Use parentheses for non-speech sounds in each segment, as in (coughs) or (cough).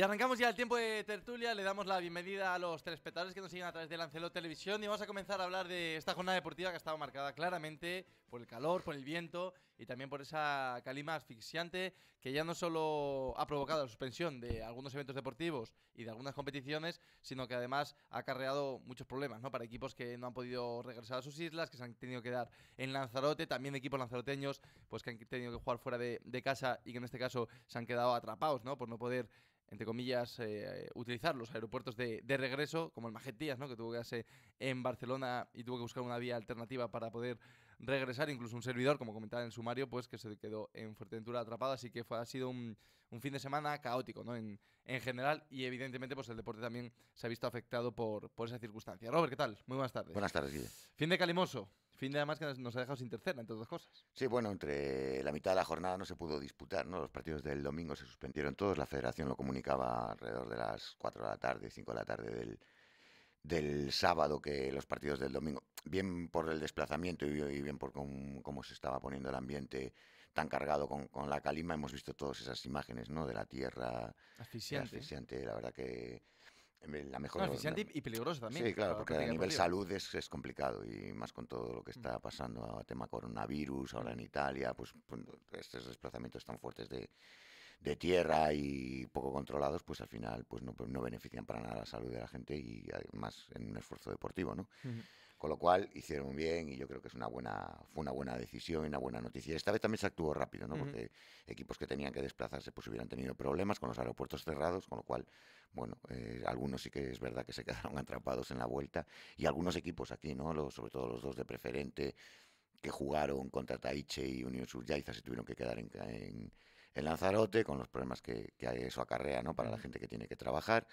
Y arrancamos ya el tiempo de tertulia, le damos la bienvenida a los telespectadores que nos siguen a través de Lancelot Televisión y vamos a comenzar a hablar de esta jornada deportiva que ha estado marcada claramente por el calor, por el viento y también por esa calima asfixiante que ya no solo ha provocado la suspensión de algunos eventos deportivos y de algunas competiciones, sino que además ha acarreado muchos problemas ¿no? para equipos que no han podido regresar a sus islas, que se han tenido que dar en Lanzarote, también equipos lanzaroteños pues que han tenido que jugar fuera de, de casa y que en este caso se han quedado atrapados ¿no? por no poder entre comillas, eh, eh, utilizar los aeropuertos de, de, regreso, como el Majet Díaz, ¿no? que tuvo que hacer en Barcelona y tuvo que buscar una vía alternativa para poder regresar, incluso un servidor, como comentaba en el sumario, pues que se quedó en Fuerteventura atrapado, así que ha sido un, fin de semana caótico, ¿no? En, en, general, y evidentemente, pues el deporte también se ha visto afectado por, por esa circunstancia. Robert, ¿qué tal? Muy buenas tardes. Buenas tardes, Guille. Fin de calimoso. Fin de además que nos ha dejado sin tercera, entre otras cosas. Sí, bueno, entre la mitad de la jornada no se pudo disputar, ¿no? Los partidos del domingo se suspendieron todos, la federación lo comunicaba alrededor de las 4 de la tarde, 5 de la tarde del, del sábado que los partidos del domingo. Bien por el desplazamiento y, bien por cómo se estaba poniendo el ambiente tan cargado con, la calima, hemos visto todas esas imágenes ¿no? de la tierra asfixiante. la verdad que eh, la mejor. y peligrosa también. Sí, claro, porque a nivel salud es, complicado y más con todo lo que mm. está pasando a tema coronavirus, ahora mm. en Italia, pues, pues estos desplazamientos tan fuertes de, de tierra y poco controlados, pues al final pues, pues no, benefician para nada la salud de la gente y además en un esfuerzo deportivo, ¿no? Con lo cual hicieron bien y yo creo que es una buena, fue una buena decisión y una buena noticia. Esta vez también se actuó rápido, ¿no? Porque equipos que tenían que desplazarse pues hubieran tenido problemas con los aeropuertos cerrados, con lo cual, bueno, eh, algunos sí que es verdad que se (laughs) quedaron atrapados en la vuelta y algunos equipos aquí, ¿no? Los, sobre todo los dos de preferente que jugaron contra Taiche y Unión Surjaiza se tuvieron que quedar en el Lanzarote, con los problemas que, que eso acarrea ¿no? para la gente que tiene que trabajar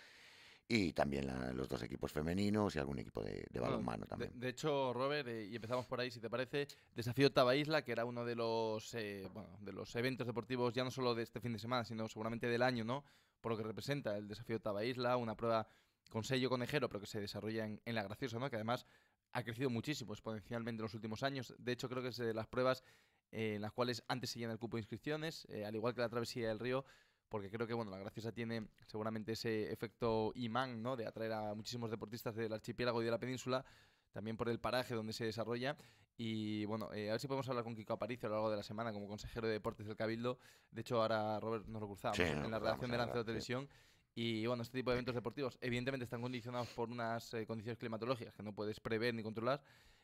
y también los dos equipos femeninos y algún equipo de, balonmano también. De, hecho, Robert, eh, y empezamos por ahí, si te parece, Desafío isla que era uno de los, eh, de los eventos deportivos ya no solo de este fin de semana, sino seguramente del año, ¿no? Por lo que representa el Desafío isla una prueba con sello conejero, pero que se desarrolla en, en La Graciosa, ¿no? Que además ha crecido muchísimo exponencialmente en los últimos años. De hecho, creo que es de las pruebas eh, en las cuales antes se llena el cupo de inscripciones, eh, al igual que la travesía del río, porque creo que bueno, la Graciosa tiene seguramente ese efecto imán ¿no? de atraer a muchísimos deportistas del archipiélago y de la península, también por el paraje donde se desarrolla. Y bueno, eh, a ver si podemos hablar con Kiko Aparicio a lo largo de la semana como consejero de deportes del Cabildo. De hecho, ahora Robert nos lo en la redacción de Lanzado Televisión. Y bueno, este tipo de eventos deportivos evidentemente están condicionados por unas eh, condiciones climatológicas que no puedes prever ni controlar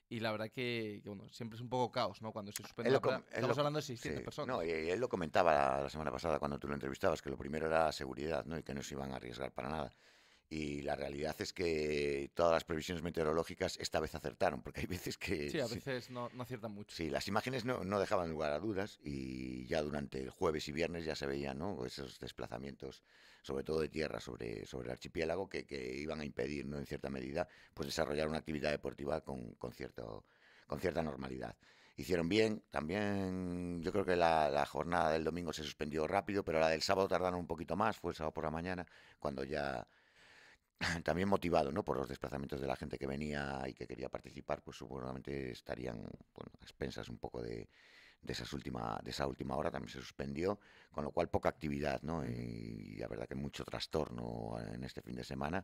y la verdad que, bueno, siempre es un poco caos, ¿no? Cuando se suspende la prueba, estamos hablando de 600 personas. No, y él lo comentaba la, semana pasada cuando tú lo entrevistabas, que lo primero era seguridad, ¿no? Y que no se iban a arriesgar para nada y la realidad es que todas las previsiones meteorológicas esta vez acertaron, porque hay veces que... Sí, a veces no, no, aciertan mucho. Sí, las imágenes no, dejaban lugar a dudas y ya durante el jueves y viernes ya se veían ¿no? esos desplazamientos, sobre todo de tierra, sobre, sobre el archipiélago, que, iban a impedir, ¿no? en cierta medida, pues desarrollar una actividad deportiva con, cierto, con cierta normalidad hicieron bien. También yo creo que la, la, jornada del domingo se suspendió rápido, pero la del sábado tardaron un poquito más, fue sábado por la mañana, cuando ya (laughs) también motivado ¿no? por los desplazamientos de la gente que venía y que quería participar, pues seguramente estarían bueno, expensas un poco de, de, esas última, de esa última hora, también se suspendió, con lo cual poca actividad ¿no? y, la verdad que mucho trastorno en este fin de semana,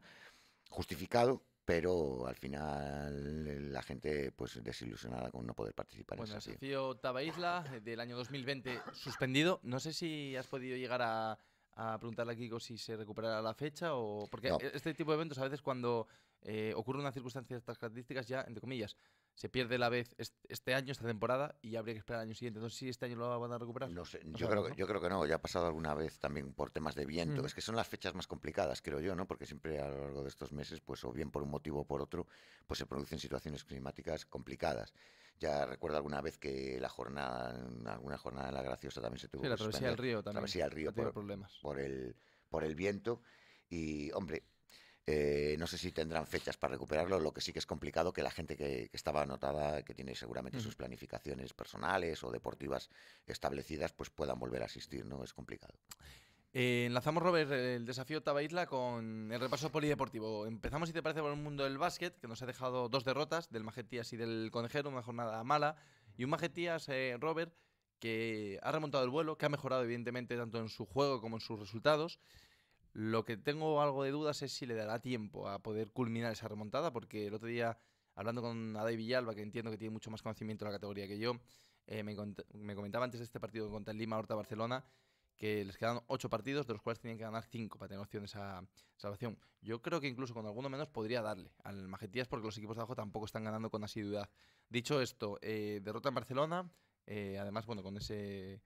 justificado, pero al final eh, la gente pues desilusionada con no poder participar bueno, en el desafío Taba Isla del año 2020 suspendido. No sé si has podido llegar a a preguntarle a Kiko si se recuperará la fecha o... Porque este tipo de eventos a veces cuando eh, ocurre una circunstancia de estas características ya, entre comillas, se pierde la vez este año, esta temporada, y habría que esperar al año siguiente. Entonces, ¿si este año lo van a recuperar? No yo, creo, que, yo creo que no. Ya ha pasado alguna vez también por temas de viento. Mm. Es que son las fechas más complicadas, creo yo, ¿no? Porque siempre a lo largo de estos meses, pues o bien por un motivo o por otro, pues se producen situaciones climáticas complicadas. Ya recuerdo alguna vez que la jornada, alguna jornada en la Graciosa también se tuvo. Sí, la travesía del río también. Travesía río por, problemas. por el viento y hombre. Eh, no sé si tendrán fechas para recuperarlo, lo que sí que es complicado que la gente que, estaba anotada, que tiene seguramente sus planificaciones personales o deportivas establecidas, pues puedan volver a asistir, ¿no? Es complicado. Eh, enlazamos, Robert, el desafío Isla con el repaso polideportivo. Empezamos, si te parece, por el mundo del básquet, que nos ha dejado dos derrotas del Majetías y del Conejero, una jornada mala. Y un Majetías, eh, Robert, que ha remontado el vuelo, que ha mejorado, evidentemente, tanto en su juego como en sus resultados. Lo que tengo algo de dudas es si le dará tiempo a poder culminar esa remontada, porque el otro día, hablando con Adai Villalba, que entiendo que tiene mucho más conocimiento de la categoría que yo, eh, me, me comentaba antes de este partido contra el Lima Horta Barcelona que les quedan 8 partidos, de los cuales tienen que ganar 5 para tener opción de esa salvación. Yo creo que incluso con alguno menos podría darle al Majetías porque los equipos de abajo tampoco están ganando con asiduidad. Dicho esto, eh, derrota en Barcelona, eh, además, bueno, con ese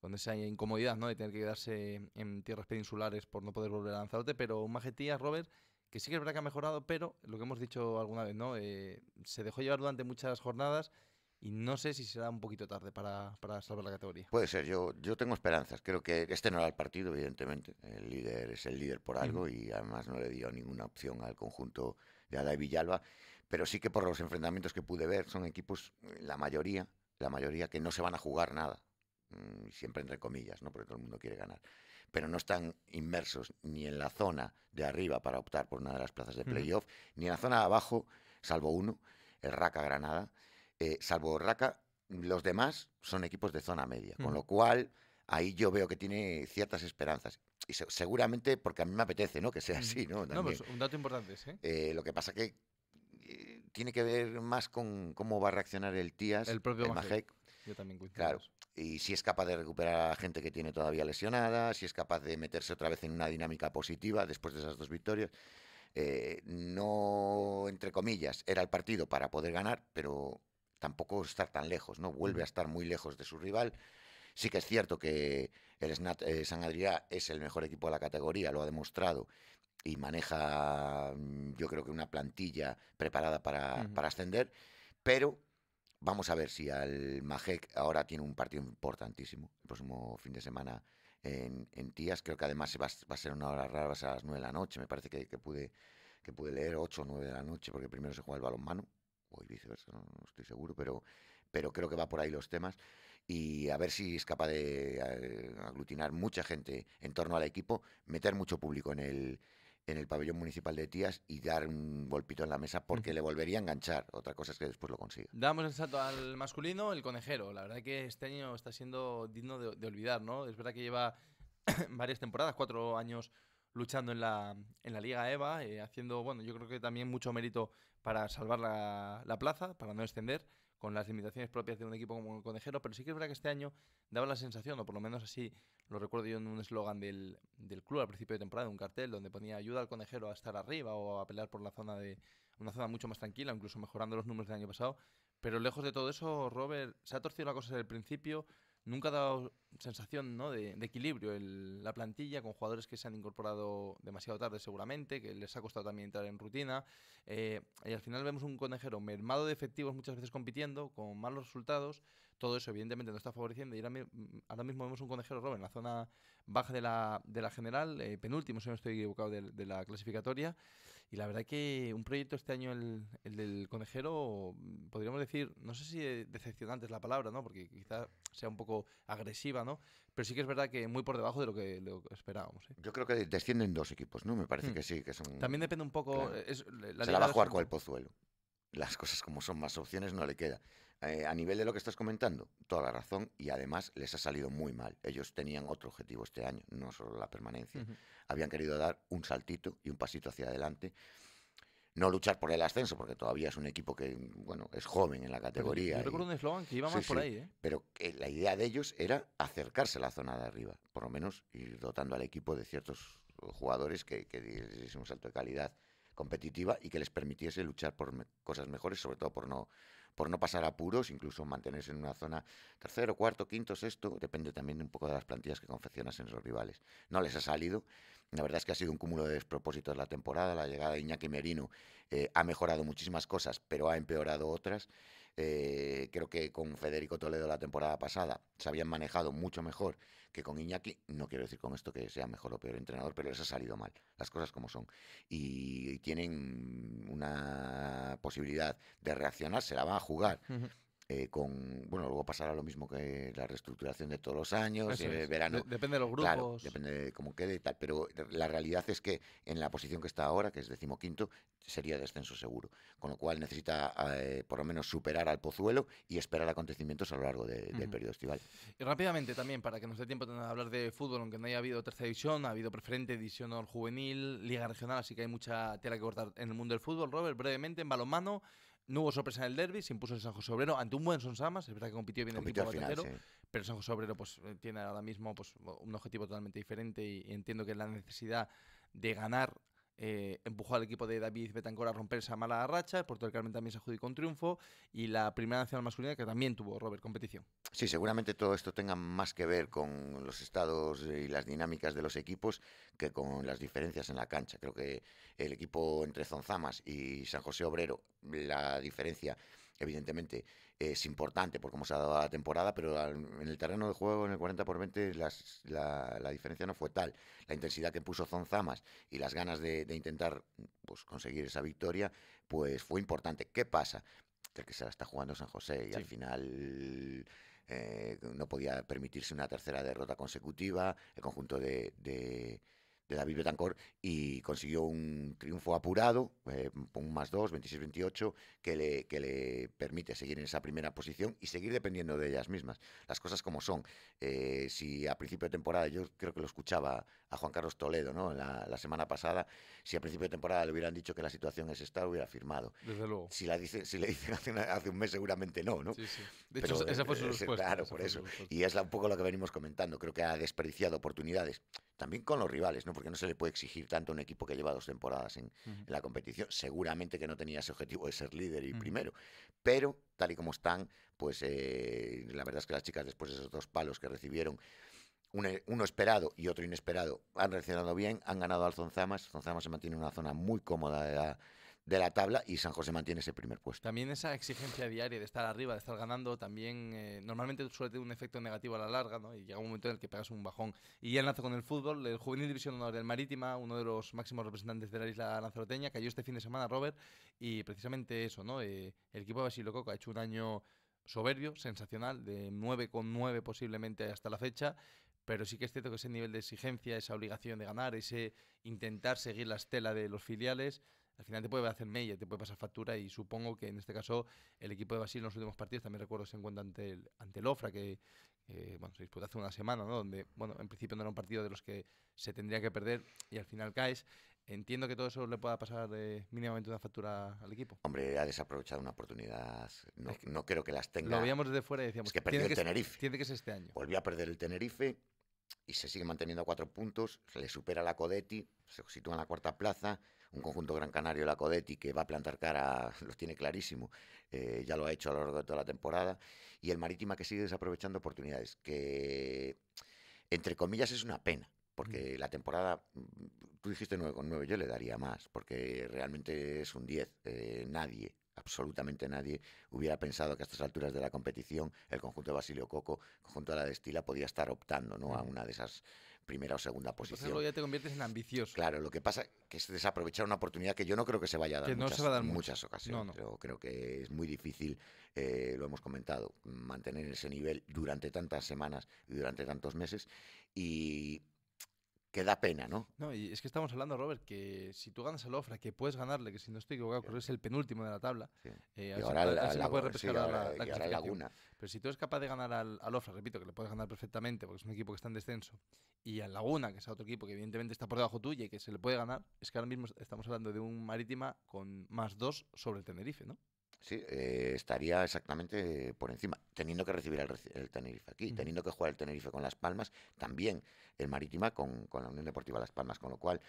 con esa incomodidad ¿no? de tener que quedarse en tierras peninsulares por no poder volver a Lanzarote, pero un Majetías, Robert, que sí que es verdad que ha mejorado, pero lo que hemos dicho alguna vez, ¿no? Eh, se dejó llevar durante muchas jornadas y no sé si será un poquito tarde para, para, salvar la categoría. Puede ser, yo, yo tengo esperanzas. Creo que este no era el partido, evidentemente. El líder es el líder por algo y además no le dio ninguna opción al conjunto de Ada Villalba. Pero sí que por los enfrentamientos que pude ver, son equipos, eh, la mayoría, la mayoría que no se van a jugar nada. Mm, siempre entre comillas, ¿no? Porque todo el mundo quiere ganar. Pero no están inmersos ni en la zona de arriba para optar por una de las plazas de playoff, ni en la zona de abajo, salvo uno, el Raca Granada eh, salvo Raka, los demás son equipos de zona media, con lo cual ahí yo veo que tiene ciertas esperanzas. Y seguramente porque a mí me apetece, ¿no? Que sea así, ¿no? Pues un dato importante, es. Eh, lo que pasa que eh, tiene que ver más con cómo va a reaccionar el Tías, el propio Yo también Claro. Y si es capaz de recuperar a gente que tiene todavía lesionada, si es capaz de meterse otra vez en una dinámica positiva después de esas dos victorias. no, entre comillas, era el partido para poder ganar, pero tampoco estar tan lejos, ¿no? Vuelve a estar muy lejos de su rival. Sí que es cierto que el eh, San Adrià es el mejor equipo de la categoría, lo ha demostrado y maneja, mm, yo creo que una plantilla preparada para, ascender, pero vamos a ver si al Majek ahora tiene un partido importantísimo el próximo fin de semana en, Tías. Creo que además va, va, a ser una hora rara, va a ser a las 9 de la noche, me parece que, que pude que pude leer ocho o 9 de la noche, porque primero se juega el balonmano, o viceversa, no, estoy seguro, pero, pero creo que va por ahí los temas. Y a ver si es capaz de eh, aglutinar mucha gente en torno al equipo, meter mucho público en el, en el pabellón municipal de Tías y dar un golpito en la mesa porque le volvería a enganchar. Otra cosa es que después lo consiga. Damos el salto al masculino, el conejero. La verdad que este año está siendo digno de, de olvidar, ¿no? Es verdad que lleva (coughs) varias temporadas, cuatro años luchando en la, Liga EVA, eh, haciendo, bueno, yo creo que también mucho mérito para salvar la, plaza, para no extender, con las limitaciones propias de un equipo como el Conejero, pero sí que es verdad que este año daba la sensación, o por lo menos así lo recuerdo yo en un eslogan del, del, club al principio de temporada, un cartel donde ponía ayuda al Conejero a estar arriba o a pelear por la zona de una zona mucho más tranquila, incluso mejorando los números del año pasado, pero lejos de todo eso, Robert, se ha torcido la cosa desde el principio, nunca ha dado sensación de, equilibrio la plantilla, con jugadores que se han incorporado demasiado tarde seguramente, que les ha costado también entrar en rutina. Eh, y al final vemos un conejero mermado de efectivos muchas veces compitiendo, con malos resultados. Todo eso evidentemente no está favoreciendo. Y ahora, mismo vemos un conejero, robo en la zona baja de la, general, eh, penúltimo si no estoy equivocado de la clasificatoria. Y la verdad que un proyecto este año, el, del conejero, mm, podríamos decir, no sé si decepcionante es la palabra, ¿no? Porque quizá sea un poco agresiva, ¿no? Pero sí que es verdad que muy por debajo de lo que, lo esperábamos. ¿eh? Yo creo que descienden dos equipos, ¿no? Me parece hmm. que sí, que son... También depende un poco... Es, Se la va a jugar con el Pozuelo. Las cosas como son, más opciones no le queda. Eh, a nivel de lo que estás comentando, toda la razón y además les ha salido muy mal. Ellos tenían otro objetivo este año, no solo la permanencia. Habían querido dar un saltito y un pasito hacia adelante. No luchar por el ascenso, porque todavía es un equipo que, bueno, es joven en la categoría. Pero recuerdo un que más por ahí, ¿eh? Pero la idea de ellos era acercarse a la zona de arriba, por lo menos ir dotando al equipo de ciertos jugadores que, que un salto de calidad competitiva y que les permitiese luchar por cosas mejores, sobre todo por no por no pasar apuros, incluso mantenerse en una zona tercero, cuarto, quinto, sexto, depende también un poco de las plantillas que confeccionas en los rivales. No les ha salido. La verdad es que ha sido un cúmulo de despropósitos la temporada. La llegada de Iñaki Merino eh, ha mejorado muchísimas cosas, pero ha empeorado otras. Eh, creo que con Federico Toledo la temporada pasada se habían manejado mucho mejor que con Iñaki. No quiero decir con esto que sea mejor o peor entrenador, pero les ha salido mal, las cosas como son. Y, tienen una posibilidad de reaccionar, se la van a jugar. Eh, con bueno luego pasará lo mismo que la reestructuración de todos los años eh, verano depende de los grupos depende de cómo quede y tal pero la realidad es que en la posición que está ahora que es decimoquinto sería descenso seguro con lo cual necesita eh, por lo menos superar al Pozuelo y esperar acontecimientos a lo largo del periodo estival y rápidamente también para que nos dé tiempo de hablar de fútbol aunque no haya habido tercera división ha habido preferente división juvenil liga regional así que hay mucha tela que cortar en el mundo del fútbol Robert brevemente en balonmano no hubo sorpresa en el derby, se impuso el San José Obrero ante un buen Samas es verdad que compitió bien el equipo batallero, pero San José Obrero pues, eh, tiene ahora mismo pues, un objetivo totalmente diferente y, y entiendo que la necesidad de ganar eh, empujó al equipo de David Betancor a romper esa mala racha. El Puerto del Carmen también se adjudicó con triunfo y la primera nacional masculina que también tuvo, Robert, competición. Sí, seguramente todo esto tenga más que ver con los estados y las dinámicas de los equipos que con las diferencias en la cancha. Creo que el equipo entre Zonzamas y San José Obrero, la diferencia evidentemente es importante por cómo se ha dado la temporada, pero en el terreno de juego, en el 40 por 20, la, diferencia no fue tal. La intensidad que puso Zonzamas y las ganas de, intentar pues, conseguir esa victoria, pues fue importante. ¿Qué pasa? el que se la está jugando San José y al final... Eh, no podía permitirse una tercera derrota consecutiva. El conjunto de, de David Betancor y consiguió un triunfo apurado, eh, un más dos, 26-28, que le, que le permite seguir en esa primera posición y seguir dependiendo de ellas mismas. Las cosas como son. Eh, si a principio de temporada, yo creo que lo escuchaba a Juan Carlos Toledo ¿no? la, semana pasada, si a principio de temporada le hubieran dicho que la situación es esta, hubiera firmado. Desde luego. Si, la dice, si le dicen hace, un mes, seguramente no. ¿no? Pero, esa fue su eh, respuesta. Claro, por eso. Y es un poco lo que venimos comentando. Creo que ha desperdiciado oportunidades también con los rivales, ¿no? Porque no se le puede exigir tanto a un equipo que lleva dos temporadas en, la competición. Seguramente que no tenía ese objetivo de ser líder y mm. primero. Pero, tal y como están, pues eh, la verdad es que las chicas, después de esos dos palos que recibieron, uno esperado y otro inesperado han reaccionado bien, han ganado al Zonzamas. Zonzamas se mantiene en una zona muy cómoda de la, de la tabla y San José mantiene ese primer puesto. También esa exigencia diaria de estar arriba, de estar ganando, también eh, normalmente suele tener un efecto negativo a la larga, ¿no? Y llega un momento en el que pegas un bajón. Y ya enlazo con el fútbol, el Juvenil División Honor del Marítima, uno de los máximos representantes de la isla lanzaroteña, cayó este fin de semana, Robert, y precisamente eso, ¿no? Eh, el equipo de Coco ha hecho un año soberbio, sensacional, de 9,9 posiblemente hasta la fecha, pero sí que es cierto que ese nivel de exigencia, esa obligación de ganar, ese intentar seguir la estela de los filiales, al final te puede hacer mella, te puede pasar factura y supongo que en este caso el equipo de Brasil en los últimos partidos, también recuerdo ese encuentro ante el, ante el Ofra que, bueno, se disputó hace una semana, ¿no? donde bueno, en principio no era un partido de los que se tendría que perder y al final caes. Entiendo que todo eso le pueda pasar eh, mínimamente una factura al equipo. Hombre, ha desaprovechado una oportunidad. No, creo que las tenga. Lo veíamos desde fuera y decíamos que perdió el Tenerife. tiene que ser este año. Volvió a perder el Tenerife y se sigue manteniendo a cuatro puntos. Se le supera la Codetti, se sitúa en la cuarta plaza un conjunto gran canario, la Codetti, que va a plantar cara, (laughs) los tiene clarísimo, eh, ya lo ha hecho a lo largo de toda la temporada, y el Marítima que sigue desaprovechando oportunidades, que entre comillas es una pena, porque mm. la temporada, mm, tú dijiste 9,9, yo le daría más, porque realmente es un 10. Eh, nadie, absolutamente nadie, hubiera pensado que a estas alturas de la competición el conjunto de Basilio Coco, conjunto de la Destila, podía estar optando ¿no? a mm. una de esas primera o segunda posición. Luego ya te conviertes en ambicioso. Claro, lo que pasa es que es desaprovechar una oportunidad que yo no creo que se vaya a dar, en muchas, ocasiones. creo que es muy difícil, eh, lo hemos comentado, mantener ese nivel durante tantas semanas y durante tantos meses. Y que da pena, ¿no? No, y es que estamos hablando, Robert, que si tú ganas al Ofra, que puedes ganarle, que si no estoy equivocado, que es el penúltimo de la tabla, eh, ahora la, Laguna. Pero si tú eres capaz de ganar al, al, Ofra, repito, que le puedes ganar perfectamente, porque es un equipo que está en descenso, y al Laguna, que es otro equipo que evidentemente está por debajo tuyo y que se le puede ganar, es que ahora mismo estamos hablando de un Marítima con más dos sobre el Tenerife, ¿no? Sí, eh, estaría exactamente por encima, teniendo que recibir el, Tenerife aquí, teniendo que jugar el Tenerife con Las Palmas, también el Marítima con, con la Unión Deportiva Las Palmas, con lo cual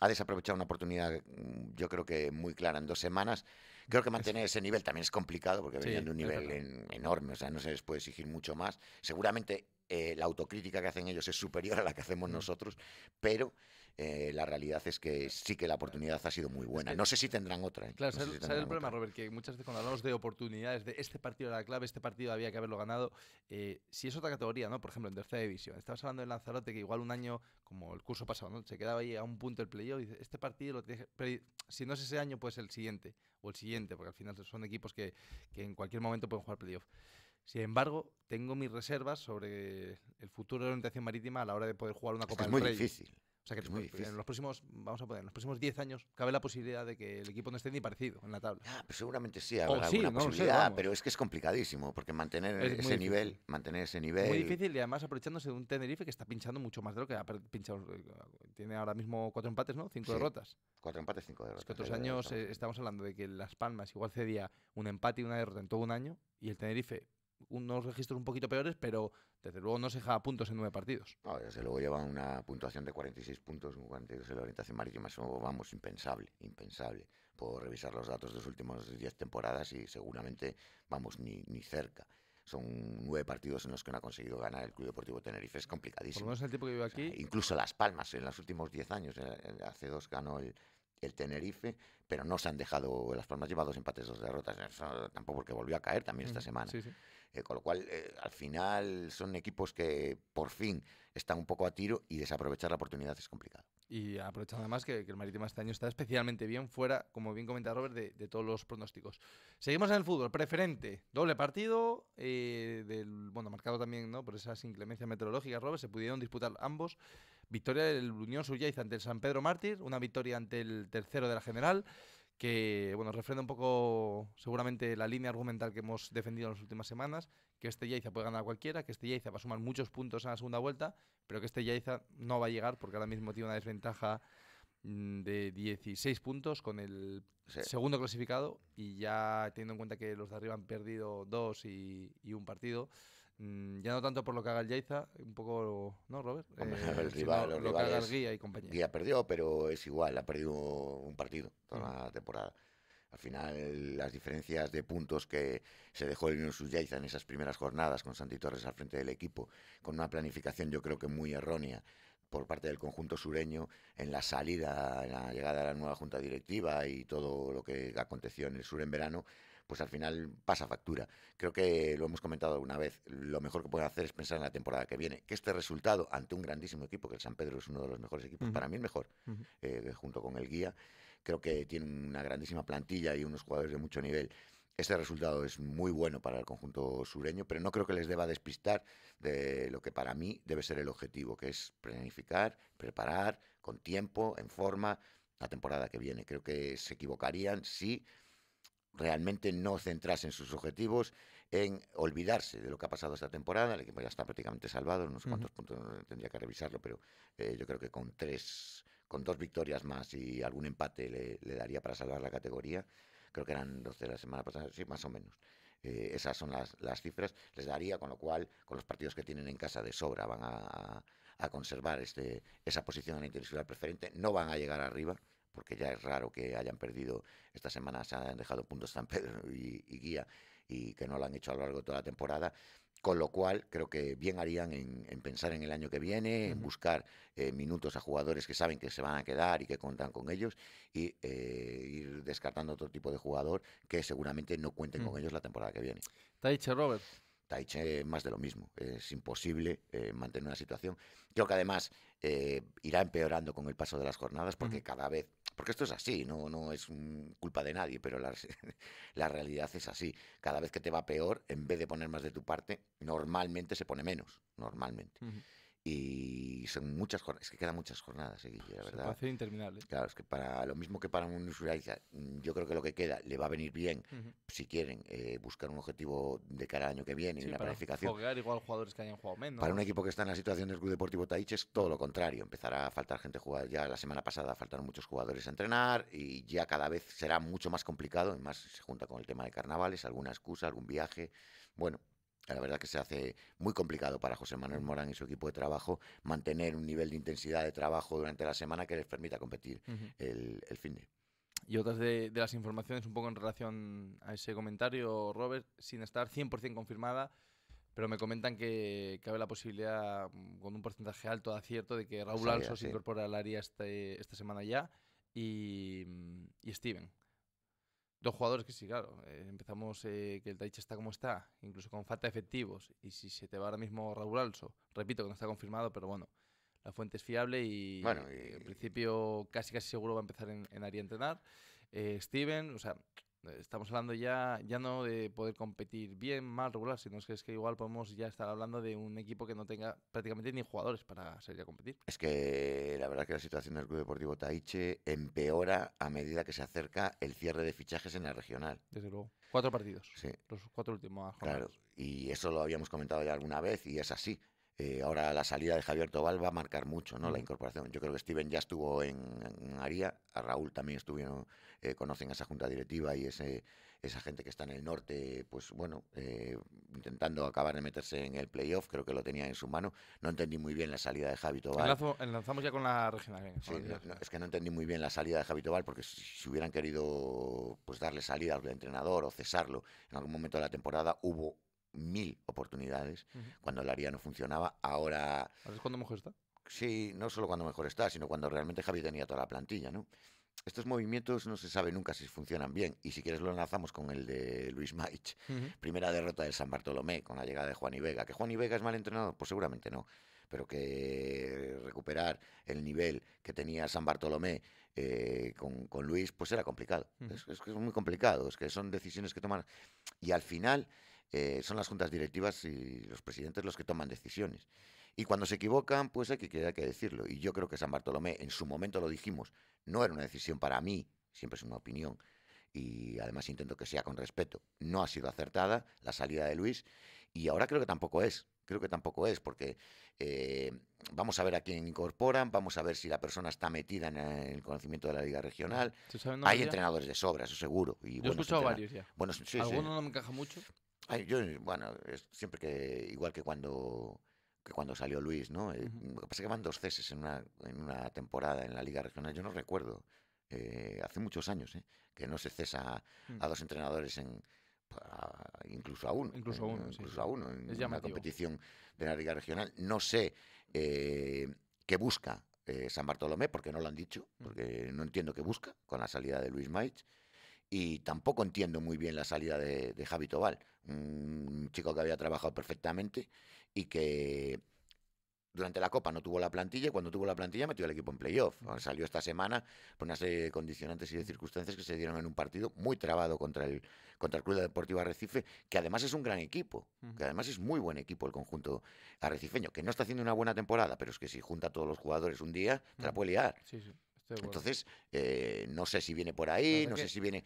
ha desaprovechado una oportunidad, mm, yo creo que muy clara en dos semanas. Creo que mantener ese nivel también es complicado porque venían de un nivel enorme, o sea, no se les puede exigir mucho más. Seguramente eh, la autocrítica que hacen ellos es superior a la que hacemos nosotros, pero eh, la realidad es que sí que la oportunidad ha sido muy buena. No sé si tendrán otra. ¿eh? Claro, ¿sabes, el problema, Robert? Que muchas veces cuando hablamos de oportunidades, de este partido era la clave, este partido había que haberlo ganado, eh, si es otra categoría, ¿no? Por ejemplo, en tercera división, estabas hablando de Lanzarote que igual un año, como el curso pasado, ¿no? Se quedaba ahí a un punto el playoff y dice, este partido lo tienes que... Si no es ese año, pues el siguiente, o el siguiente, porque al final son equipos que, que en cualquier momento pueden jugar playoff. Sin embargo, tengo mis reservas sobre el futuro de la orientación marítima a la hora de poder jugar una Copa del Rey. Es muy difícil. O sea que en los próximos, vamos a poner, en los próximos 10 años cabe la posibilidad de que el equipo no esté ni parecido en la tabla. Ah, seguramente sí habrá alguna posibilidad, pero es que es complicadísimo, porque mantener ese nivel, mantener ese nivel. Muy difícil y además aprovechándose de un Tenerife que está pinchando mucho más de lo que ha pinchado. Eh, tiene ahora mismo cuatro empates, ¿no? Cinco derrotas. Cuatro empates, cinco derrotas. Es que otros años eh, estamos hablando de que Las Palmas igual cedía un empate y una derrota en todo un año y el Tenerife unos registros un poquito peores, pero desde luego no se deja puntos en nueve partidos. desde luego lleva una puntuación de 46 puntos, 42 en la orientación marítima. Eso, vamos, impensable, impensable. Puedo revisar los datos de las últimas diez temporadas y seguramente, vamos, ni, ni cerca son nueve partidos en los que no ha conseguido ganar el Club Deportivo Tenerife. Es complicadísimo. Por lo menos el tipo que vive aquí. incluso Las Palmas, en los últimos diez años, eh, eh, hace dos ganó el, el Tenerife, pero no se han dejado. Las Palmas lleva dos empates, dos derrotas. tampoco porque volvió a caer también esta semana. Sí, sí. Eh, con lo cual, eh, al final son equipos que por fin están un poco a tiro y desaprovechar la oportunidad es complicado. Y aprovechando además que, el Marítimo este año está especialmente bien fuera, como bien comenta Robert, de, todos los pronósticos. Seguimos en el fútbol, preferente, doble partido, eh, del, bueno, marcado también ¿no? por esas inclemencias meteorológicas, Robert, se pudieron disputar ambos. Victoria del Unión Sullaiz ante el San Pedro Mártir, una victoria ante el tercero de la general que bueno, refrenda un poco seguramente la línea argumental que hemos defendido en las últimas semanas, que este Yaiza puede ganar cualquiera, que este Yaiza va a sumar muchos puntos en la segunda vuelta, pero que este Yaiza no va a llegar porque ahora mismo tiene una desventaja mm, de 16 puntos con el segundo clasificado y ya teniendo en cuenta que los de arriba han perdido dos y un partido, Mm, ya no tanto por lo que haga el Yaiza, un poco, ¿no, Robert? Eh, el rival, lo que Guía y compañía. Guía perdió, pero es igual, ha perdido un partido toda la mm. temporada. Al final, las diferencias de puntos que se dejó el Unión yaiza en esas primeras jornadas con Santi Torres al frente del equipo, con una planificación yo creo que muy errónea por parte del conjunto sureño en la salida, en la llegada de la nueva junta directiva y todo lo que aconteció en el sur en verano, pues al final pasa factura. Creo que lo hemos comentado alguna vez, lo mejor que pueden hacer es pensar en la temporada que viene, que este resultado ante un grandísimo equipo, que el San Pedro es uno de los mejores equipos, para mí el mejor, eh, junto con el guía, creo que tiene una grandísima plantilla y unos jugadores de mucho nivel. Este resultado es muy bueno para el conjunto sureño, pero no creo que les deba despistar de lo que para mí debe ser el objetivo, que es planificar, preparar con tiempo, en forma, la temporada que viene. Creo que se equivocarían si realmente no centrarse en sus objetivos, en olvidarse de lo que ha pasado esta temporada. El equipo ya está prácticamente salvado, no sé cuántos puntos tendría que revisarlo, pero eh, yo creo que con tres, con dos victorias más y algún empate le, daría para salvar la categoría. Creo que eran dos de la semana pasada, sí, más o menos. Eh, esas son las, cifras. Les daría, con lo cual, con los partidos que tienen en casa de sobra, van a, conservar este, esa posición en la internacional preferente. No van a llegar arriba porque ya es raro que hayan perdido, esta semana se han dejado puntos San Pedro (laughs) y, Guía y que no lo han hecho a lo largo de toda la temporada. Con lo cual, creo que bien harían en, pensar en el año que viene, en buscar eh, minutos a jugadores que saben que se van a quedar y que cuentan con ellos, y eh, ir descartando otro tipo de jugador que seguramente no cuenten mm. con ellos la temporada que viene. dicho, Robert. Taiche eh, más de lo mismo. Es imposible eh, mantener una situación. Creo que además eh, irá empeorando con el paso de las jornadas porque cada vez. Porque esto es así, no, no es culpa de nadie, pero (laughs) la, realidad es así. Cada vez que te va peor, en vez de poner más de tu parte, normalmente se pone menos. Normalmente. Y son muchas jornadas, es que quedan muchas jornadas Guille, la a interminable. Claro, es que para lo mismo que para un usuario, yo creo que lo que queda le va a venir bien, si quieren, eh, buscar un objetivo de cada año que viene, y una para planificación. igual jugadores que hayan jugado menos. Para un equipo que está en la situación del Club Deportivo Taich es todo lo contrario. Empezará a faltar gente jugada. Ya la semana pasada faltaron muchos jugadores a entrenar y ya cada vez será mucho más complicado. Además, se junta con el tema de carnavales, alguna excusa, algún viaje. Bueno, la verdad que se hace muy complicado para José Manuel Morán y su equipo de trabajo mantener un nivel de intensidad de trabajo durante la semana que les permita competir el, el fin de. Y otras de, las informaciones un poco en relación a ese comentario, Robert, sin estar 100% confirmada, pero me comentan que cabe la posibilidad, mm, con un porcentaje alto de acierto, de que Raúl Alonso se incorpore al área este, esta semana ya y, mm, y Steven, Dos jugadores que sí, claro. Eh, empezamos eh, que el Taichi está como está, incluso con falta de efectivos. Y si se te va ahora mismo Raúl Also, repito que no está confirmado, pero bueno, la fuente es fiable y, en principio casi casi seguro va a empezar en, en a entrenar. Eh, Steven, o sea, eh, estamos hablando ya, ya no de poder competir bien, mal, regular, sino que, es que igual podemos ya estar hablando de un equipo que no tenga prácticamente ni jugadores para salir a competir. Es que la verdad es que la situación del Club Deportivo Taiche empeora a medida que se acerca el cierre de fichajes en la regional. Desde luego. Cuatro partidos. Sí. Los cuatro últimos. Claro, y eso lo habíamos comentado ya alguna vez y es así. Eh, ahora la salida de Javier Tobal va a marcar mucho, ¿no? La mm. incorporación. Yo creo que Steven ya estuvo en, en Aría, a Raúl también estuvieron, eh, conocen a esa junta directiva y ese, esa gente que está en el norte, pues bueno, eh, intentando acabar de meterse en el playoff, creo que lo tenía en su mano. No entendí muy bien la salida de Javi Tobal. enlazamos ya con la regional. es que no entendí muy bien la salida de Javi Tobal porque si, si hubieran querido pues darle salida al entrenador o cesarlo en algún momento de la temporada, hubo mil oportunidades. Cuando el área no funcionaba, ahora... es cuando mejor está? Sí, no solo cuando mejor está, sino cuando realmente Javi tenía toda la plantilla, ¿no? Estos movimientos no se sabe nunca si funcionan bien y si quieres lo enlazamos con el de Luis Maich. Primera derrota del San Bartolomé con la llegada de Juan y Vega. ¿Que Juan y Vega es mal entrenado? Pues seguramente no. Pero que recuperar el nivel que tenía San Bartolomé eh, con, Luis, pues era complicado. es, que es muy complicado, es que son decisiones que tomar Y al final, eh, son las juntas directivas y los presidentes los que toman decisiones. Y cuando se equivocan, pues hay que, que decirlo. Y yo creo que San Bartolomé, en su momento lo dijimos, no era una decisión para mí, siempre es una opinión, y además intento que sea con respeto. No ha sido acertada la salida de Luis y ahora creo que tampoco es. Creo que tampoco es, porque eh, vamos a ver a quién incorporan, vamos a ver si la persona está metida en eh, el conocimiento de la liga regional. Hay entrenadores de sobra, eso seguro. Y Yo he escuchado varios ya. Bueno, Alguno no me encaja mucho yo, bueno, siempre que, igual que cuando que cuando salió Luis, ¿no? Eh, lo que pasa es que van dos ceses en una, temporada en la Liga Regional. Yo no recuerdo, eh, hace muchos años, eh, que no se cesa mm. a dos entrenadores en, incluso a uno. Incluso a uno. incluso a uno en una competición de la Liga Regional. No sé eh, qué busca eh, San Bartolomé, porque no lo han dicho, mm. porque no entiendo qué busca con la salida de Luis Maich y tampoco entiendo muy bien la salida de, de Javi Tobal, un chico que había trabajado perfectamente y que durante la Copa no tuvo la plantilla y cuando tuvo la plantilla metió al equipo en playoff. Salió esta semana por una serie de condicionantes y de circunstancias que se dieron en un partido muy trabado contra el, contra el Club Deportivo Arrecife, que además es un gran equipo, que además es muy buen equipo el conjunto arrecifeño, que no está haciendo una buena temporada, pero es que si junta a todos los jugadores un día, te la puede liar. Sí, sí. Entonces, eh, no sé si viene por ahí, no sé si viene...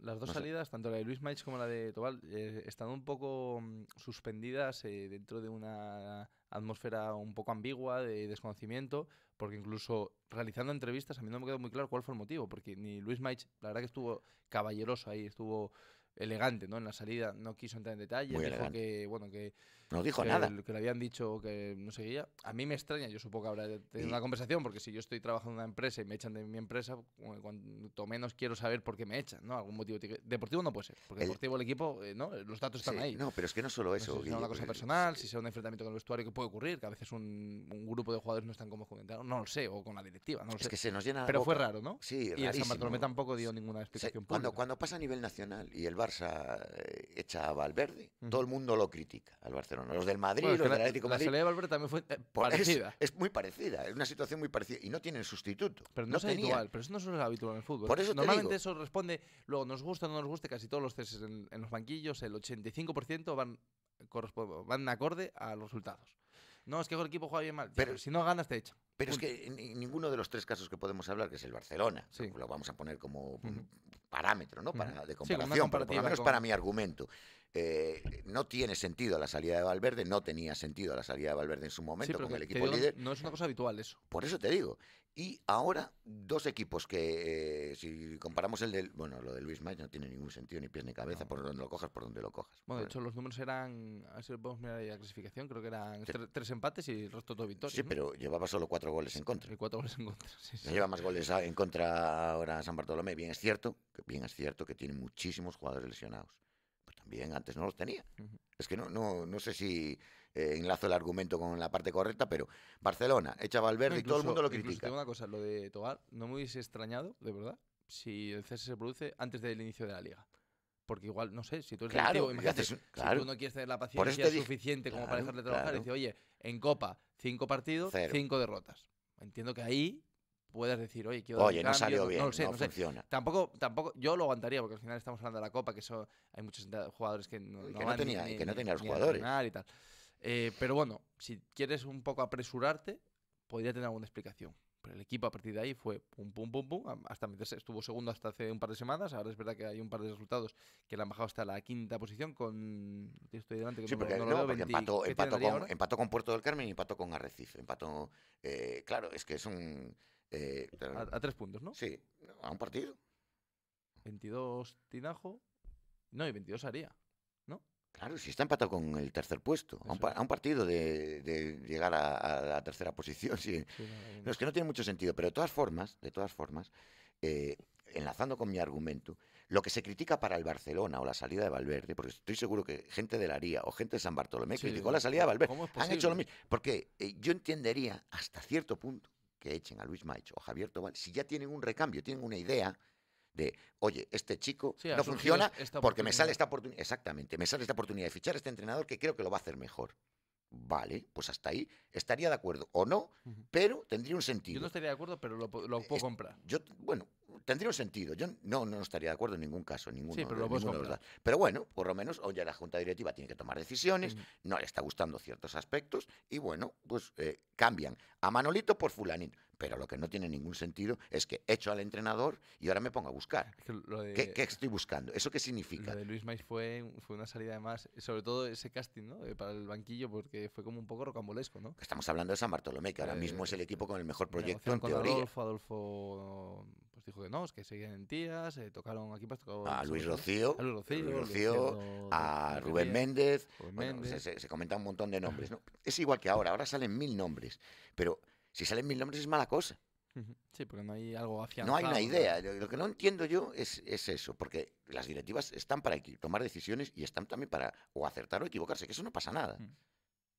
Las, dos salidas, tanto la de Luis Maich como la de Tobal, eh, están un poco mm, suspendidas eh, dentro de una atmósfera un poco ambigua de desconocimiento, porque incluso realizando entrevistas a mí no me quedó muy claro cuál fue el motivo, porque ni Luis Maich, la verdad que estuvo caballeroso ahí, estuvo elegante, ¿no? En la salida no quiso entrar en detalle, dijo que, bueno, que no dijo nada nada. Que le habían dicho que no seguía. A mí me extraña, yo supongo que habrá una conversación, porque si yo estoy trabajando en una empresa y me echan de mi empresa, cuanto menos quiero saber por qué me echan, ¿no? Algún motivo. Deportivo no puede ser, porque deportivo el equipo, eh, ¿no? Los datos están sí, ahí. No, pero es que no solo eso. No si una cosa pues, personal, si sea un enfrentamiento con el vestuario, que puede ocurrir, que a veces un, grupo de jugadores no están como comentaron, no lo sé, o con la directiva, no lo es sé. que se nos llena. Pero fue raro, ¿no? Sí, Y a San Bartolomé tampoco dio ninguna explicación. cuando, cuando pasa a nivel nacional y el Barça eh, echa a Valverde, todo el mundo lo critica al Barcelona los del Madrid, los del Atlético Madrid. de también fue eh, parecida. Es, muy parecida, es una situación muy parecida y no tienen sustituto. Pero no, es habitual, pero eso no es habitual en el fútbol. Por eso Normalmente eso responde, luego nos gusta o no nos guste, casi todos los ceses en, los banquillos, el 85% van van acorde a los resultados. No, es que el equipo juega bien mal. Pero, si no gana, está hecho. Pero es que ninguno de los tres casos que podemos hablar, que es el Barcelona, lo vamos a poner como parámetro ¿no? para, de comparación, por lo menos para mi argumento. Eh, no tiene sentido la salida de Valverde, no tenía sentido la salida de Valverde en su momento con el equipo líder. No es una cosa habitual eso. Por eso te digo. Y ahora, dos equipos que, eh, si comparamos el del. Bueno, lo de Luis May no tiene ningún sentido, ni pies ni cabeza, por donde lo cojas, por donde lo cojas. Bueno, de hecho, los números eran. A ver si podemos mirar la clasificación, creo que eran tres empates y el resto todo victorias. Sí, pero llevaba solo cuatro goles en contra. Y cuatro goles en contra, (laughs) sí, sí. Lleva más goles en contra ahora San Bartolomé. Bien es cierto, bien es cierto que tiene muchísimos jugadores lesionados. Pero también antes no los tenía. Es que no, no, no sé si eh, enlazo el argumento con la parte correcta, pero Barcelona, echa Valverde y todo el mundo lo critica. Tengo una cosa, lo de Togar, no me hubiese extrañado, de verdad, si el cese se produce antes del inicio de la liga. Porque igual, no sé, si tú eres si tú no quieres tener la paciencia suficiente como para dejarle de trabajar, y dices, oye, en Copa, cinco partidos, cinco derrotas. Entiendo que ahí Puedes decir, oye, quiero Oye, no cambio, salió no, sé, no, funciona. Tampoco, tampoco, yo lo aguantaría, porque al final estamos hablando de la Copa, que eso hay muchos jugadores que no, que no, tenía, que no tenían los jugadores. y tal. Eh, pero bueno, si quieres un poco apresurarte, podría tener alguna explicación. Pero el equipo a partir de ahí fue pum, pum, pum, pum, hasta estuvo segundo hasta hace un par de semanas. Ahora es verdad que hay un par de resultados que le han bajado hasta la quinta posición con. Estoy delante sí, porque, no, porque empató, con, Puerto del Carmen y empató con Arrecife. Empató. Eh, claro, es que es un. Eh, a, a, tres puntos, ¿no? Sí, a un partido. 22 Tinajo. No, y 22 haría, ¿no? Claro, si está empatado con el tercer puesto, a un, partido de, llegar a, la tercera posición. (laughs) es que no tiene mucho sentido, pero de todas formas, de todas formas, eh, enlazando con mi argumento, lo que se critica para el Barcelona o la salida de Valverde, porque estoy seguro que gente de la o gente de San Bartolomé criticó la salida de Valverde, han hecho lo mismo. Porque eh, yo entendería hasta cierto punto que echen a Luis Maich o Javier Tobal si ya tienen un recambio, tienen una idea de, oye, este chico no funciona porque me sale esta oportunidad. Exactamente, me sale esta oportunidad de fichar a este entrenador que creo que lo va a hacer mejor. Vale, pues hasta ahí estaría de acuerdo o no, pero tendría un sentido. Yo no estaría de acuerdo, pero lo, puedo comprar. Yo, bueno, tendría un sentido. Yo no, no estaría de acuerdo en ningún caso, en ninguno, sí, pero, lo pero bueno, por lo menos hoy ya la Junta Directiva tiene que tomar decisiones, no le está gustando ciertos aspectos y bueno, pues eh, cambian a Manolito por fulanito. Pero lo que no tiene ningún sentido es que echo al entrenador y ahora me pongo a buscar. ¿Qué, estoy buscando? ¿Eso qué significa? Lo de Luis Maiz fue, fue una salida de más. sobre todo ese casting ¿no? Eh, para el banquillo, porque fue como un poco rocambolesco. ¿no? Estamos hablando de San Bartolomé, que ahora eh, mismo es el equipo con el mejor proyecto en teoría. Adolfo, pues dijo que no, es que seguían en tías, eh, tocaron aquí para pues, A Luis Rocío, a Luis Rocío, a Rubén Méndez. Se, comentan un montón de nombres. Es igual que ahora, ahora salen mil nombres, pero si salen mil nombres es mala cosa. Sí, porque no hay algo hacia. No hay una idea. Lo que no entiendo yo es, eso, porque las directivas están para tomar decisiones y están también para o acertar o equivocarse, que eso no pasa nada.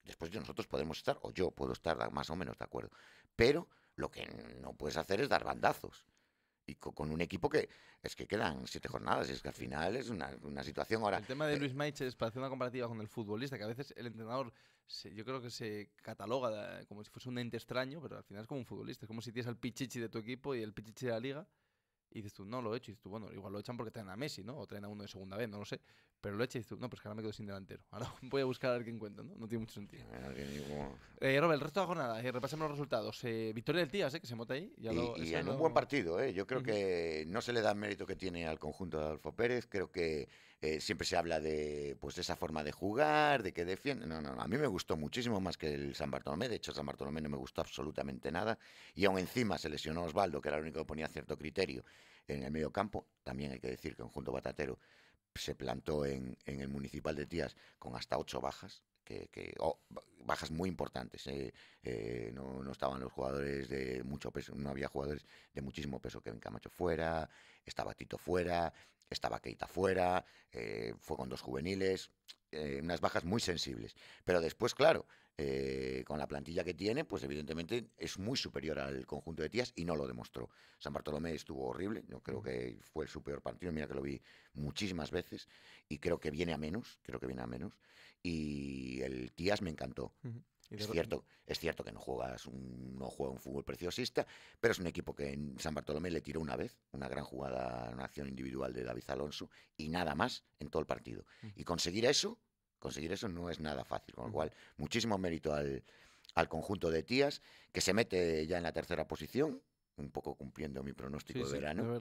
Después nosotros podemos estar, o yo puedo estar más o menos de acuerdo, pero lo que no puedes hacer es dar bandazos y con un equipo que es que quedan siete jornadas, y es que al final es una, situación ahora. El tema de eh, Luis Maiches es para hacer una comparativa con el futbolista, que a veces el entrenador yo creo que se cataloga eh, como si fuese un ente extraño, pero al final es como un futbolista, es como si tienes al pichichi de tu equipo y el pichichi de la liga. Y dices tú, no lo he hecho. Y dices tú, bueno, igual lo echan porque traen a Messi, ¿no? O traen a uno de segunda vez, no lo sé. Pero lo eché y no, pues que ahora me quedo sin delantero. (laughs) Ahora voy a buscar a ver qué encuentro, ¿no? No tiene mucho sentido. Ah, el eh, resto de la jornada, eh, repasemos los resultados. Eh, victoria del Tías, que se mota ahí. y, en un buen partido, ¿eh? Yo creo que no se le da el mérito que tiene al conjunto de Adolfo Pérez. Creo que siempre se habla de pues de esa forma de jugar, de que defiende. No, no, a mí me gustó muchísimo más que el San Bartolomé. De hecho, San Bartolomé no me gustó absolutamente nada. Y aún encima se lesionó Osvaldo, que era el único que ponía cierto criterio en el medio campo. También hay que decir que conjunto batatero se plantó en, en el municipal de Tías con hasta ocho bajas, que, oh, bajas muy importantes. Eh, eh, no, estaban los jugadores de mucho peso, no había jugadores de muchísimo peso. Kevin Camacho fuera, estaba Tito fuera, estaba Keita fuera, eh, fue con dos juveniles, eh, unas bajas muy sensibles. Pero después, claro, eh, con la plantilla que tiene, pues evidentemente es muy superior al conjunto de tías y no lo demostró. San Bartolomé estuvo horrible, yo creo que fue su peor partido, mira que lo vi muchísimas veces y creo que viene a menos, creo que viene a menos. Y el tías me encantó. Es cierto, es cierto que no juegas, no juega un fútbol preciosista, pero es un equipo que en San Bartolomé le tiró una vez, una gran jugada, una acción individual de David Alonso y nada más en todo el partido. Mm. Y conseguir eso, conseguir eso no es nada fácil, con lo mm. cual muchísimo mérito al, al conjunto de tías que se mete ya en la tercera posición, un poco cumpliendo mi pronóstico de verano.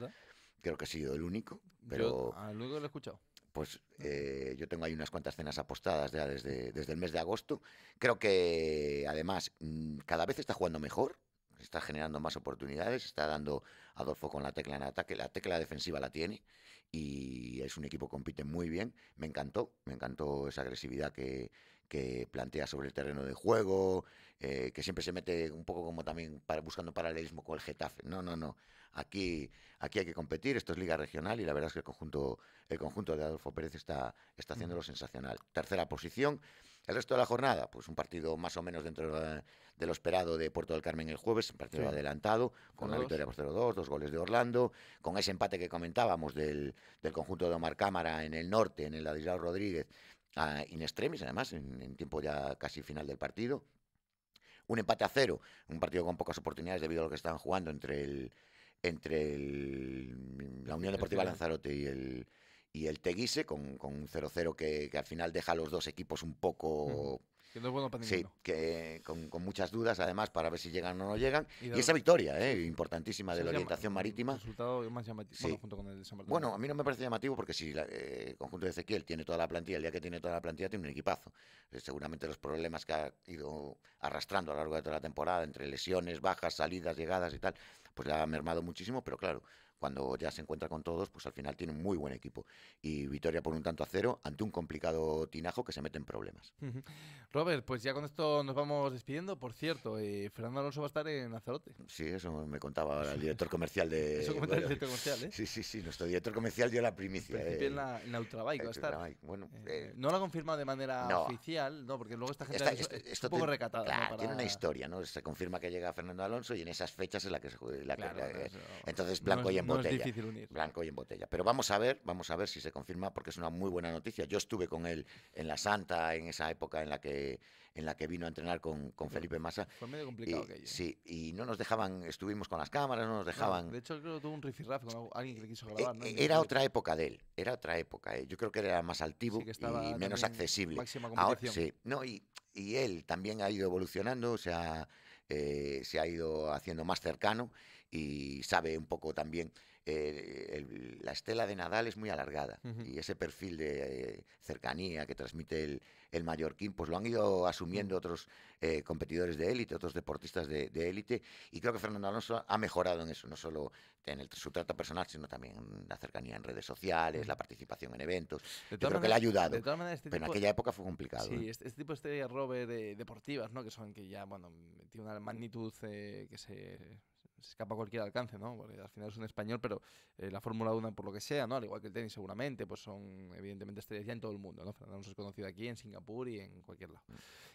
Creo que ha sido el único, pero Yo, a lo he escuchado pues eh, yo tengo ahí unas cuantas cenas apostadas ya desde, desde el mes de agosto. Creo que además mm, cada vez está jugando mejor, está generando más oportunidades, está dando Adolfo con la tecla en ataque, la tecla defensiva la tiene y es un equipo que compite muy bien. Me encantó, me encantó esa agresividad que, que plantea sobre el terreno de juego, eh, que siempre se mete un poco como también para, buscando paralelismo con el Getafe. No, no, no aquí, aquí hay que competir, esto es liga regional y la verdad es que el conjunto, el conjunto de Adolfo Pérez está, está haciéndolo sensacional. Tercera posición. El resto de la jornada, pues un partido más o menos dentro de, lo esperado de Puerto del Carmen el jueves, un partido adelantado, con la victoria por 0-2, dos goles de Orlando, con ese empate que comentábamos del, conjunto de Omar Cámara en el norte, en el Adislao Rodríguez, ah, in extremis, además, en, en tiempo ya casi final del partido. Un empate a cero, un partido con pocas oportunidades debido a lo que están jugando entre el entre la Unión Deportiva Lanzarote y el, y el Teguise, con, con un 0-0 que, al final deja a los dos equipos un poco que no bueno para Sí, que con, muchas dudas, además, para ver si llegan o no llegan. Y, esa victoria, ¿eh? importantísima, de la orientación marítima. El resultado más llamativo, bueno, junto con el Bueno, a mí no me parece llamativo porque si eh, el conjunto de Ezequiel tiene toda la plantilla, el día que tiene toda la plantilla tiene un equipazo. Eh, seguramente los problemas que ha ido arrastrando a lo largo de toda la temporada, entre lesiones, bajas, salidas, llegadas y tal, pues le ha mermado muchísimo, pero claro, cuando ya se encuentra con todos, pues al final tiene un muy buen equipo. Y victoria por un tanto a cero ante un complicado Tinajo que se mete en problemas. Robert, pues ya con esto nos vamos despidiendo. Por cierto, eh, Fernando Alonso va a estar en Azarote. Sí, eso me contaba el director comercial de. (laughs) Eso comentaba el director comercial, ¿eh? Sí, sí, sí. Nuestro director comercial dio la primicia. Eh. En, la, Ultrabike va a estar. Bueno, eh, no la ha confirmado de manera oficial, no, porque luego esta gente es, un poco recatada. tiene una historia, ¿no? Se confirma que llega Fernando Alonso y en esas fechas es la que se juega. entonces, blanco y en no Es difícil unir. Blanco y en botella. Pero vamos a ver, vamos a ver si se confirma, porque es una muy buena noticia. Yo estuve con él en la Santa, en esa época en la que, en la que vino a entrenar con, con Felipe Massa. Fue medio complicado aquello. ¿eh? Sí, y no nos dejaban, estuvimos con las cámaras, no nos dejaban. de hecho, creo que tuvo un rifirraf con alguien que le quiso grabar. Eh, eh, era otra época de él, era otra época. Yo creo que era más altivo y menos accesible. Ahora, sí. No, y, y él también ha ido evolucionando, o sea, se ha ido haciendo más cercano y sabe un poco también. Eh, la estela de Nadal es muy alargada y ese perfil de cercanía que transmite el, el, mallorquín, pues lo han ido asumiendo otros eh, competidores de élite, otros deportistas de, élite y creo que Fernando Alonso ha mejorado en eso, no solo en el, su trato personal, sino también en la cercanía en redes sociales, la participación en eventos. Yo creo que le ha ayudado, este pero en aquella época fue complicado. Sí, ¿eh? este, este, tipo este de robe deportivas, ¿no? que son que ya, bueno, tiene una magnitud que se se escapa a cualquier alcance, ¿no? Porque al final es un español, pero eh, la Fórmula 1, por lo que sea, ¿no? Al igual que el tenis, seguramente, pues son evidentemente estrellas ya en todo el mundo, ¿no? Fernando Alonso es conocido aquí, en Singapur y en cualquier lado.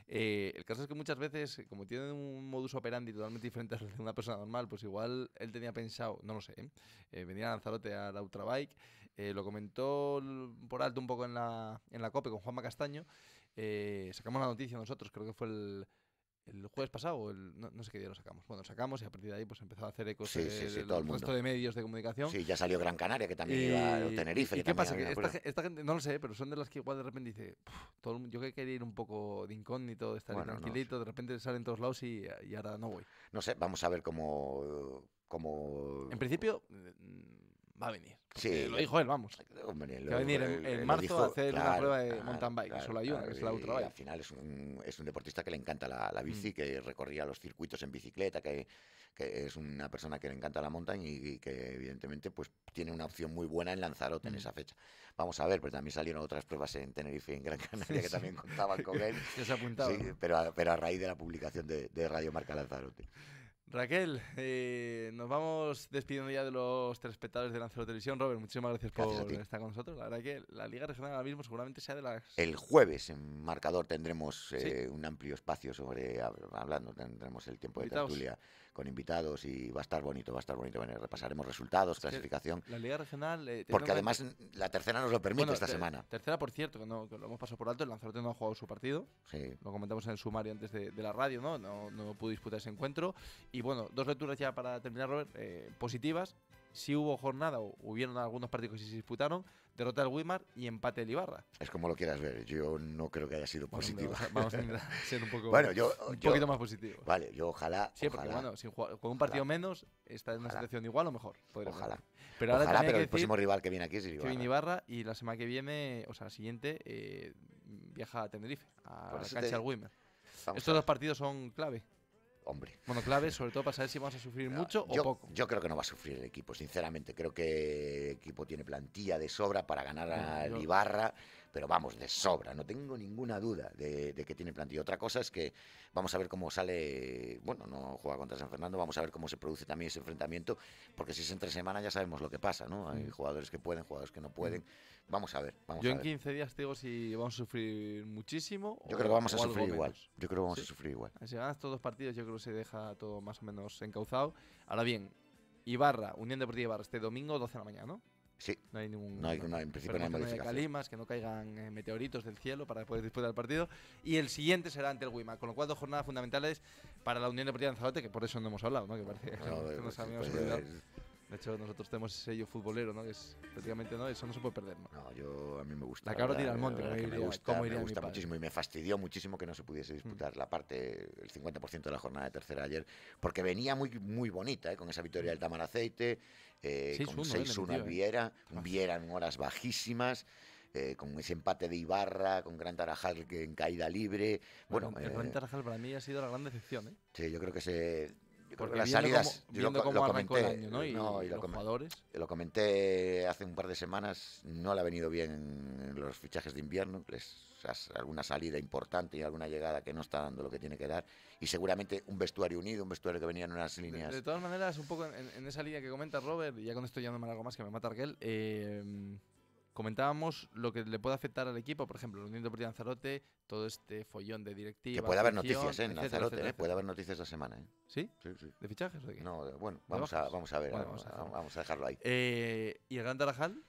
Eh, el caso es que muchas veces, como tiene un modus operandi totalmente diferente al de una persona normal, pues igual él tenía pensado, no lo sé, ¿eh? venía a Lanzarote a la Ultrabike, eh, lo comentó por alto un poco en la, en la COPE con Juanma Castaño, sacamos la noticia nosotros, creo que fue el el jueves pasado, el, no, sé qué día lo sacamos. Bueno, lo sacamos y a partir de ahí pues empezó a hacer ecos sí, sí, sí, todo el, de medios de comunicación. Sí, ya salió Gran Canaria, que también iba a Tenerife. ¿Y qué pasa? esta, gente, no lo sé, pero son de las que igual de repente dice, yo que quería ir un poco de incógnito, de estar tranquilito, de repente salen todos lados y, ahora no voy. No sé, vamos a ver cómo En principio, va a venir. Sí, eh, lo dijo él, vamos. va a venir en, marzo a hacer una prueba de mountain bike, solo hay es la ultra bike. Al final es un, es un, deportista que le encanta la, la bici, mm. que recorría los circuitos en bicicleta, que, que, es una persona que le encanta la montaña y, que evidentemente pues tiene una opción muy buena en Lanzarote en mm. esa fecha. Vamos a ver, pero también salieron otras pruebas en Tenerife y en Gran Canaria que también contaban con él. (laughs) Se apuntaba. Sí, pero, a, pero a raíz de la publicación de, de Radio Marca Lanzarote. Raquel, eh, nos vamos despidiendo ya de los telespectadores de Lanzarote Televisión. Robert, muchísimas gracias, por estar con nosotros. La verdad que la Liga Regional ahora mismo seguramente sea de las... El jueves en Marcador tendremos eh, un amplio espacio sobre hablando, tendremos el tiempo de tertulia con invitados y va a estar bonito, va a estar bonito. Bueno, repasaremos resultados, clasificación. La Liga Regional. Eh, porque además la tercera nos lo permite esta semana. Tercera, por cierto, que, no, lo hemos pasado por alto, el Lanzarote no ha jugado su partido. Lo comentamos en el sumario antes de, la radio, ¿no? ¿no? No pudo disputar ese encuentro. Y bueno, dos lecturas ya para terminar, Robert, eh, positivas si hubo jornada o hubieron algunos partidos que se disputaron, derrota el Wimar y empate el Ibarra. Es como lo quieras ver, yo no creo que haya sido positivo. positiva. vamos a, (laughs) ser un, bueno, un poquito más positivo. Vale, yo ojalá. Sí, porque con un partido menos, está en una situación igual o mejor. Ojalá. Pero, ahora ojalá, el próximo rival que viene aquí es Ibarra. Ibarra y la semana que viene, o sea, la siguiente, eh, viaja a Tenerife, a la cancha del Estos dos partidos son clave. Bueno, clave sobre todo para saber si vamos a sufrir mucho o poco. Yo creo que no va a sufrir el equipo, sinceramente. Creo que el equipo tiene plantilla de sobra para ganar al Ibarra pero vamos, de sobra, no tengo ninguna duda de, que tiene plantilla. Otra cosa es que vamos a ver cómo sale, bueno, no juega contra San Fernando, vamos a ver cómo se produce también ese enfrentamiento, porque si es entre semana ya sabemos lo que pasa, ¿no? Hay mm. jugadores que pueden, jugadores que no pueden. Mm. Vamos a ver, Yo en 15 días te digo si vamos a sufrir muchísimo. Yo creo que vamos a sufrir igual. Yo creo que vamos a sufrir igual. Si ganas todos los partidos, yo creo que se deja todo más o menos encauzado. Ahora bien, Ibarra, Unión Deportiva Ibarra, este domingo 12 de la mañana, ¿no? Sí. No hay ningún. No hay, no, en principio no hay que no caigan eh, meteoritos del cielo para poder disputar el partido. Y el siguiente será ante el Wima. Con lo cual, dos jornadas fundamentales para la Unión Deportiva de Lanzarote, que por eso no hemos hablado, ¿no? Que parece. que no sabemos (laughs) pues, habíamos pues, de hecho, nosotros tenemos ese sello futbolero, ¿no? Que es prácticamente, ¿no? Eso no se puede perder, ¿no? No, yo a mí me gusta. La cabra tira al monte, me, gusta, me gusta muchísimo. Y me fastidió muchísimo que no se pudiese mm. disputar la parte, el 50% de la jornada de tercera ayer, porque venía muy, muy bonita, ¿eh? con esa victoria mm. del Tamar Aceite, eh, con 6-1 ¿eh? ¿eh? Viera, Viera en horas bajísimas. con ese empate de Ibarra, con Gran Tarajal en caída libre. Bueno, el Gran Tarajal para mí ha sido la gran decepción. ¿eh? Sí, yo creo que se porque las salidas, yo lo, comenté, eh, ¿no? Y, los Lo comenté hace un par de semanas, no le ha venido bien los fichajes de invierno, les alguna salida importante y alguna llegada que no está dando lo que tiene que dar. Y seguramente un vestuario unido, un vestuario que venía en unas líneas. De, todas maneras, un poco en, esa línea que comenta Robert, y ya cuando estoy llamando no me más que me mata que eh, Comentábamos lo que le puede afectar al equipo, por ejemplo, la Unión de Lanzarote, todo este follón de directiva. Que puede haber noticias ¿eh? en Lanzarote, ¿eh? puede haber noticias la semana. ¿eh? ¿Sí? de fichajes? No, bueno, vamos a, vamos a ver, vamos, a, dejarlo ahí. Eh, ¿Y el Gran Tarajal?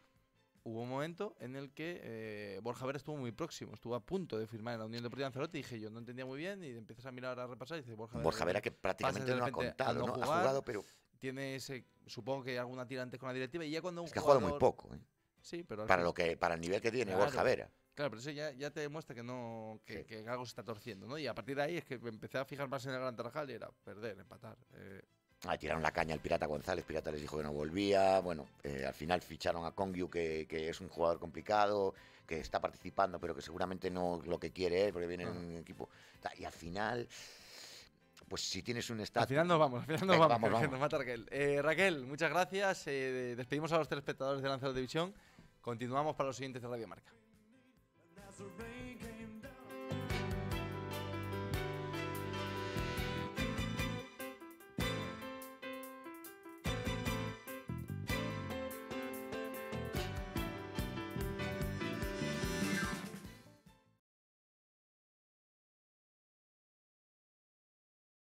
Hubo un momento en el que Borja Vera estuvo muy próximo, estuvo a punto de firmar en la Unión Deportiva Lanzarote y dije yo no entendía muy bien y empiezas a mirar a repasar y dices Borja Vera. que prácticamente no ha contado, no, ha jugado pero tiene ese, supongo que alguna tira con la directiva y ya cuando un que muy poco, ¿eh? para, lo que, para el nivel que tiene claro. Borja Vera. Claro, pero eso ya, ya, te demuestra que no que, algo se está torciendo, ¿no? Y a partir de ahí es que empecé a fijar más en el Gran Tarajal y era perder, empatar. Eh. Ah, tiraron la caña al Pirata González, Pirata les dijo que no volvía, bueno, eh, al final ficharon a Kongyu, que, que, es un jugador complicado, que está participando, pero que seguramente no lo que quiere es, porque viene en ah. un equipo... Y al final pues si tienes un estado. Al final nos vamos, al final nos vamos, vamos, Nos mata Raquel. Eh, Raquel, muchas gracias. Eh, despedimos a los telespectadores de la División. Continuamos para los siguientes de Radio Marca.